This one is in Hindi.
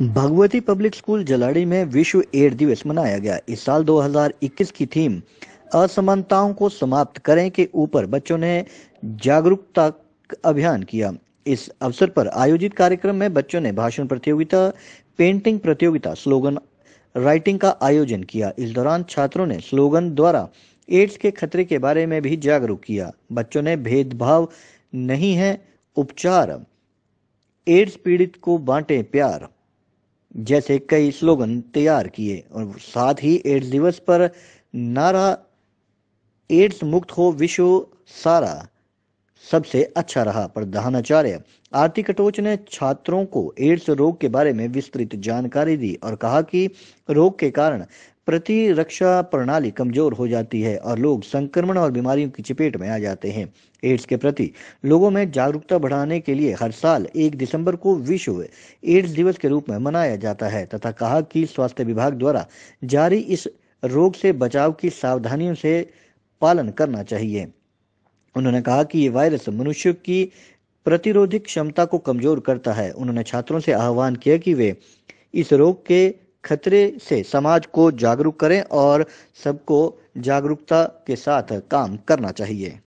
भगवती पब्लिक स्कूल जलाड़ी में विश्व एड दिवस मनाया गया इस साल 2021 की थीम असमानताओं को समाप्त करें के ऊपर बच्चों ने जागरूकता अभियान किया इस अवसर पर आयोजित कार्यक्रम में बच्चों ने भाषण प्रतियोगिता पेंटिंग प्रतियोगिता स्लोगन राइटिंग का आयोजन किया इस दौरान छात्रों ने स्लोगन द्वारा एड्स के खतरे के बारे में भी जागरूक किया बच्चों ने भेदभाव नहीं है उपचार एड्स पीड़ित को बांटे प्यार जैसे कई स्लोगन तैयार किए और साथ ही एड्स दिवस पर नारा एड्स मुक्त हो विश्व सारा सबसे अच्छा रहा प्रधानाचार्य आरती कटोच ने छात्रों को एड्स रोग के बारे में विस्तृत जानकारी दी और कहा कि रोग के कारण प्रतिरक्षा प्रणाली कमजोर हो जाती है और लोग संक्रमण और बीमारियों की चपेट में आ जाते हैं एड्स के प्रति लोगों में जागरूकता बढ़ाने के लिए हर साल एक दिसंबर को विश्व एड्स दिवस के रूप में मनाया जाता है तथा कहा कि स्वास्थ्य विभाग द्वारा जारी इस रोग से बचाव की सावधानियों से पालन करना चाहिए उन्होंने कहा कि ये वायरस मनुष्य की प्रतिरोधक क्षमता को कमजोर करता है उन्होंने छात्रों से आह्वान किया कि वे इस रोग के खतरे से समाज को जागरूक करें और सबको जागरूकता के साथ काम करना चाहिए